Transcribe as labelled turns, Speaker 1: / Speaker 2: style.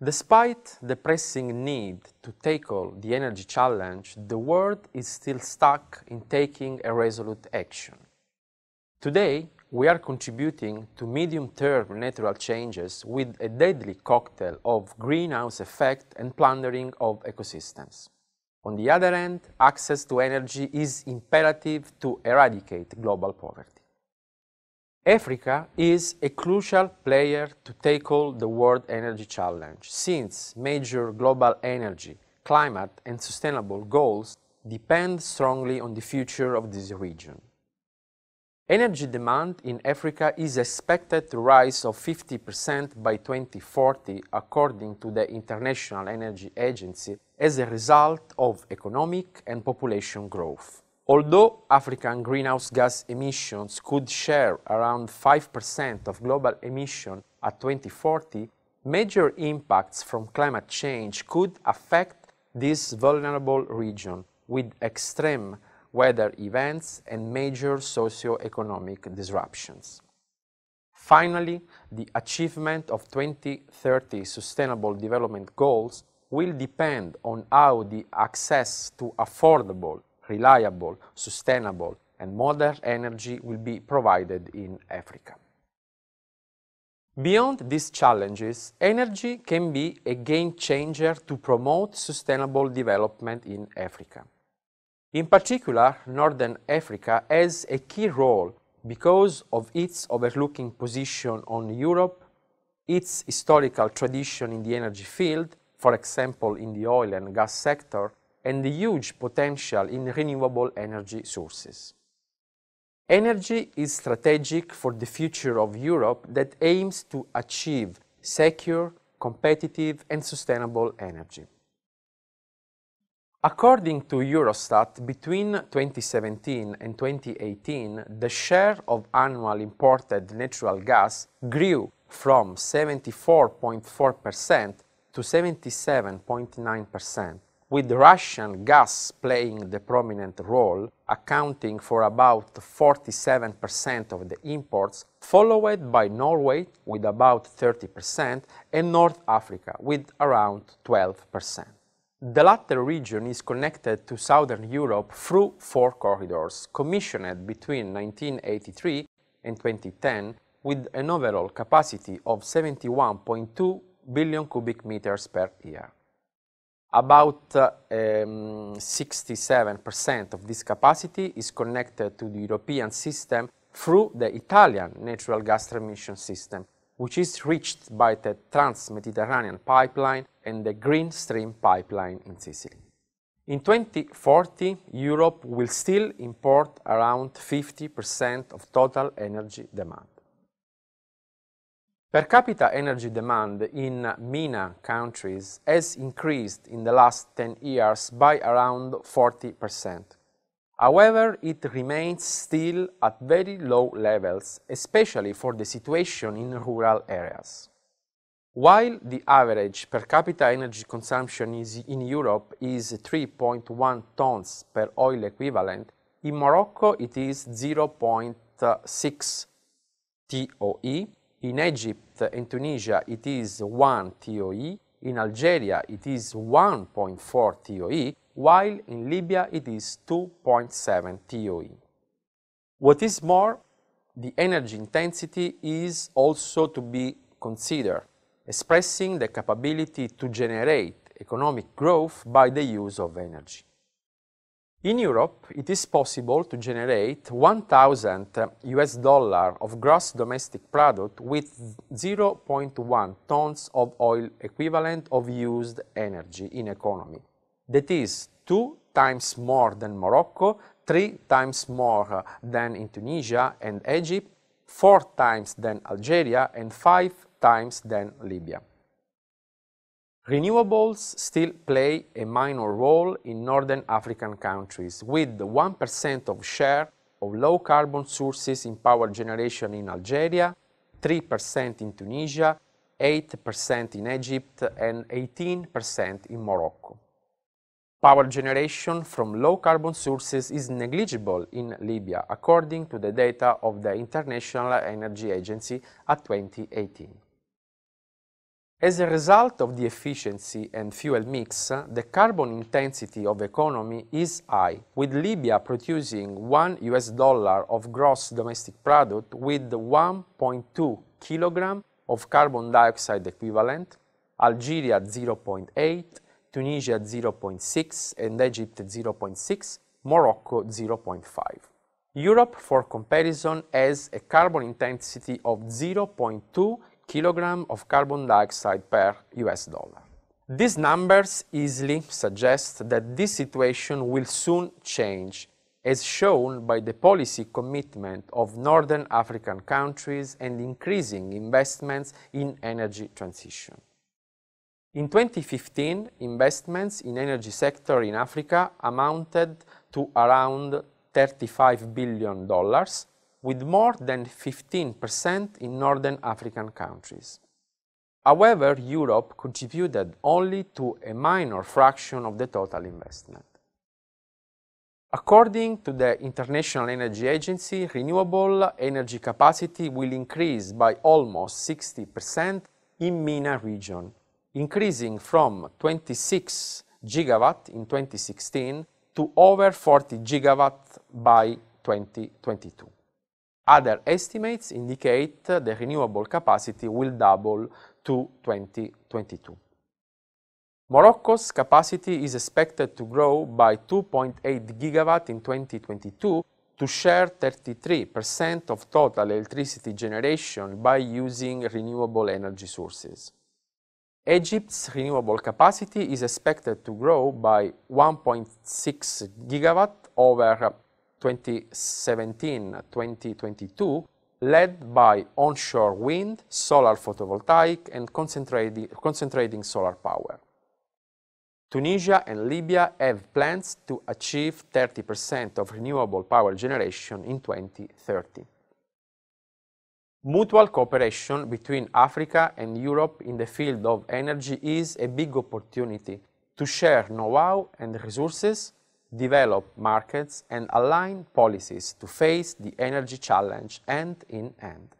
Speaker 1: Despite the pressing need to tackle the energy challenge, the world is still stuck in taking a resolute action. Today, we are contributing to medium-term natural changes with a deadly cocktail of greenhouse effect and plundering of ecosystems. On the other hand, access to energy is imperative to eradicate global poverty. Africa is a crucial player to tackle the world energy challenge, since major global energy, climate and sustainable goals depend strongly on the future of this region. Energy demand in Africa is expected to rise of 50% by 2040 according to the International Energy Agency as a result of economic and population growth. Although African greenhouse gas emissions could share around 5% of global emission at 2040, major impacts from climate change could affect this vulnerable region with extreme weather events and major socio-economic disruptions. Finally, the achievement of 2030 Sustainable Development Goals will depend on how the access to affordable reliable, sustainable and modern energy will be provided in Africa. Beyond these challenges, energy can be a game changer to promote sustainable development in Africa. In particular, Northern Africa has a key role because of its overlooking position on Europe, its historical tradition in the energy field, for example in the oil and gas sector, and the huge potential in renewable energy sources. Energy is strategic for the future of Europe that aims to achieve secure, competitive and sustainable energy. According to Eurostat, between 2017 and 2018, the share of annual imported natural gas grew from 74.4% to 77.9%, with Russian gas playing the prominent role, accounting for about 47% of the imports, followed by Norway with about 30% and North Africa with around 12%. The latter region is connected to southern Europe through four corridors, commissioned between 1983 and 2010 with an overall capacity of 71.2 billion cubic meters per year. About 67% uh, ehm, of this capacity is connected to the European system through the Italian natural gas transmission system, which is reached by the Trans-Mediterranean pipeline and the Green Stream pipeline in Sicily. In 2040, Europe will still import around 50% of total energy demand. Per capita energy demand in MENA countries has increased in the last 10 years by around 40%. However, it remains still at very low levels, especially for the situation in rural areas. While the average per capita energy consumption in Europe is 3.1 tons per oil equivalent, in Morocco it is 0.6 TOE in Egypt and Tunisia, it is 1 TOE. In Algeria, it is 1.4 TOE, while in Libya, it is 2.7 TOE. What is more, the energy intensity is also to be considered, expressing the capability to generate economic growth by the use of energy. In Europe, it is possible to generate 1,000 US dollar of gross domestic product with 0.1 tons of oil equivalent of used energy in economy. That is two times more than Morocco, three times more than in Tunisia and Egypt, four times than Algeria, and five times than Libya. Renewables still play a minor role in northern African countries, with 1% of share of low-carbon sources in power generation in Algeria, 3% in Tunisia, 8% in Egypt and 18% in Morocco. Power generation from low-carbon sources is negligible in Libya, according to the data of the International Energy Agency at 2018. As a result of the efficiency and fuel mix, the carbon intensity of economy is high, with Libya producing 1 US dollar of gross domestic product with 1.2 kilogram of carbon dioxide equivalent, Algeria 0.8, Tunisia 0.6 and Egypt 0.6, Morocco 0.5. Europe, for comparison, has a carbon intensity of 0.2 kilogram of carbon dioxide per US dollar. These numbers easily suggest that this situation will soon change, as shown by the policy commitment of Northern African countries and increasing investments in energy transition. In 2015, investments in energy sector in Africa amounted to around $35 billion with more than 15% in northern African countries. However, Europe contributed only to a minor fraction of the total investment. According to the International Energy Agency, renewable energy capacity will increase by almost 60% in MENA region, increasing from 26 gigawatt in 2016 to over 40 gigawatt by 2022. Other estimates indicate the renewable capacity will double to 2022. Morocco's capacity is expected to grow by 2.8 gigawatt in 2022 to share 33% of total electricity generation by using renewable energy sources. Egypt's renewable capacity is expected to grow by 1.6 gigawatt over 2017-2022 led by onshore wind, solar photovoltaic and concentrating, solar power. Tunisia and Libya have plans to achieve 30% of renewable power generation in 2030. Mutual cooperation between Africa and Europe in the field of energy is a big opportunity to share know-how and resources develop markets and align policies to face the energy challenge end in end.